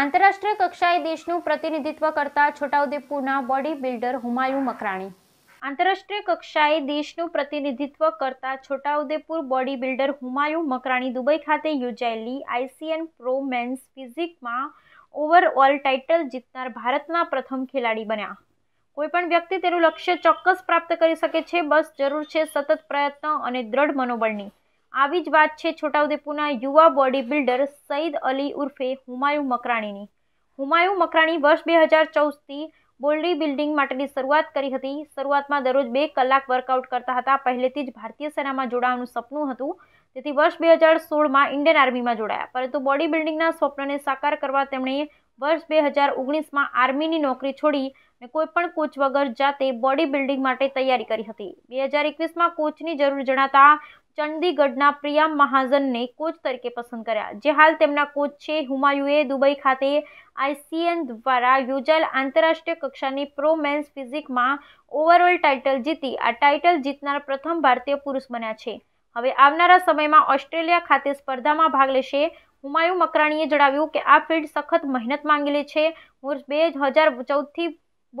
આંતરરાષ્ટ્રીય કક્ષાએ દેશનું પ્રતિનિધિત્વ કરતા છોટાઉદેપુરના બોડી બિલ્ડર હુમાયુ મકરાણી આંતરરાષ્ટ્રીય કક્ષાએ દેશનું પ્રતિનિધિત્વ કરતા Chhotaudepur body builder Humayun Makrani Dubai ખાતે યોજાયેલી આઈસીએન પ્રો મેન્સ ફિઝિકમાં ઓવરઓલ ટાઇટલ જીતનાર ભારતના પ્રથમ ખેલાડી બન્યા કોઈપણ વ્યક્તિ તેનું લક્ષ્ય ચોક્કસ પ્રાપ્ત કરી શકે છે બસ જરૂર છે સતત પ્રયત્ન અને દ્રઢ મનોબળની આવી જ વાત છે છોટાઉદેપુરના યુવા બોડી બિલ્ડર સઈદ અલી ઉર્ફે હુમાયુ મકરાણીની હુમાયુ મકરાણી વર્ષ બે હજાર ચૌદથી બોડી બિલ્ડિંગ માટેની શરૂઆત કરી હતી શરૂઆતમાં દરરોજ બે કલાક વર્કઆઉટ કરતા હતા પહેલેથી જ ભારતીય સેનામાં જોડાવાનું સપનું હતું તેથી વર્ષ બે હજાર સોળમાં ઇન્ડિયન આર્મીમાં જોડાયા પરંતુ બોડી બિલ્ડિંગના સ્વપ્નને સાકાર કરવા તેમણે વર્ષ બે હજાર ઓગણીસમાં આર્મીની નોકરી છોડી અને કોઈપણ કોચ વગર જાતે બોડી બિલ્ડિંગ માટે તૈયારી કરી હતી બે હજાર એકવીસમાં કોચની જરૂર જણાતા ચંદીગઢના પ્રિયા મહાજનને કોચ તરીકે પસંદ કર્યા જે હાલ તેમના કોચ છે હુમાયુએ દુબઈ ખાતે આઈસીએન દ્વારા યોજાયેલ આંતરરાષ્ટ્રીય કક્ષાની પ્રો મેન્સ ફિઝિકમાં ઓવરઓલ ટાઇટલ જીતી આ ટાઇટલ જીતનાર પ્રથમ ભારતીય પુરુષ બન્યા છે હવે આવનારા સમયમાં ઓસ્ટ્રેલિયા ખાતે સ્પર્ધામાં ભાગ લેશે હુમાયુ મકરાણીએ જણાવ્યું કે આ ફિલ્ડ સખત મહેનત માંગેલી છે હું બે હજાર ચૌદથી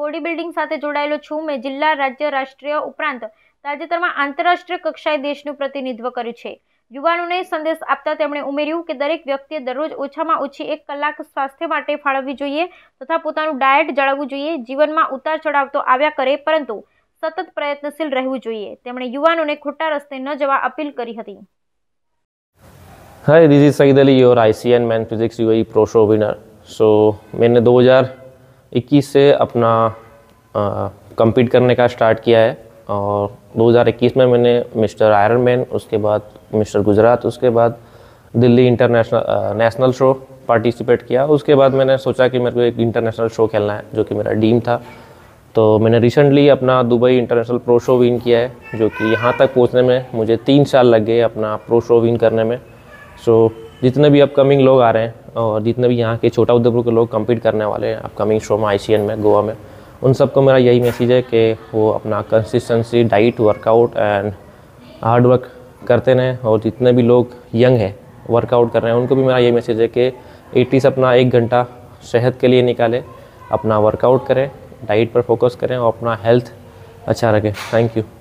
બોડી બિલ્ડિંગ સાથે જોડાયેલો છું મેં જિલ્લા રાજ્ય રાષ્ટ્રીય ઉપરાંત રાજ્યતરમાં આંતરરાષ્ટ્રીય કક્ષાએ દેશનું પ્રતિનિધ્વ કર્યું છે યુવાનોને સંદેશ આપતા તેમણે ઉમીર્યું કે દરેક વ્યક્તિએ દરરોજ ઓછામાં ઓછી 1 કલાક સ્વાસ્થ્ય માટે ફાળવવી જોઈએ તથા પોતાનું ડાયટ જાળવવું જોઈએ જીવનમાં ઉતાર ચડાવ તો આવ્યા કરે પરંતુ સતત પ્રયત્નશીલ રહેવું જોઈએ તેમણે યુવાનોને ખોટા રસ્તે ન જવા اپિલ કરી હતી હાય રિજી સગિદલી your ICN men physique UAE pro show winner so મેને 2021 સે અપના કમ્પિટ કરને કા સ્ટાર્ટ કિયા હૈ और 2021 में मैंने मिस्टर आयरन मैन उसके बाद मिस्टर गुजरात उसके बाद Delhi international national show participate किया उसके बाद मैंने सोचा कि मेरे को एक इंटरनेशनल शो खेलना है जो कि मेरा डीम था तो मैंने रिसेंटली अपना Dubai international pro show win किया है जो कि यहाँ तक पहुँचने में मुझे तीन साल लग गए अपना प्रो शो विन करने में सो so, जितने भी अपकमिंग लोग आ रहे हैं और जितने भी यहाँ के छोटा उदयपुर के लोग कम्पीट करने वाले हैं अपकमिंग शो में आई में गोवा में उन सबको मेरा यही मैसेज है कि वो अपना consistency diet workout and hard work करते रहें और जितने भी लोग यंग हैं वर्कआउट कर रहे हैं उनको भी मेरा ये मैसेज है कि एटी से अपना एक घंटा सेहत के लिए निकालें अपना वर्कआउट करें डाइट पर फोकस करें और अपना हेल्थ अच्छा रखें थैंक यू